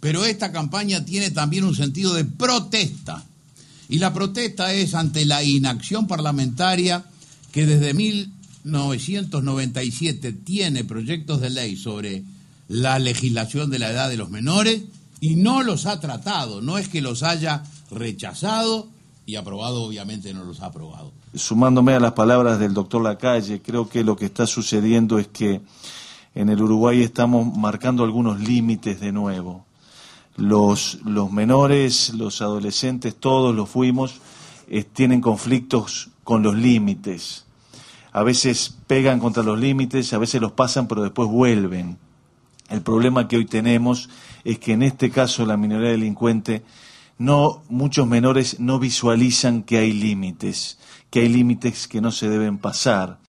Pero esta campaña tiene también un sentido de protesta. Y la protesta es ante la inacción parlamentaria que desde 1997 tiene proyectos de ley sobre la legislación de la edad de los menores y no los ha tratado. No es que los haya rechazado y aprobado, obviamente no los ha aprobado. Sumándome a las palabras del doctor Lacalle, creo que lo que está sucediendo es que en el Uruguay estamos marcando algunos límites de nuevo los, los menores, los adolescentes, todos los fuimos, eh, tienen conflictos con los límites. A veces pegan contra los límites, a veces los pasan, pero después vuelven. El problema que hoy tenemos es que en este caso la minoría delincuente, muchos menores no visualizan que hay límites, que hay límites que no se deben pasar.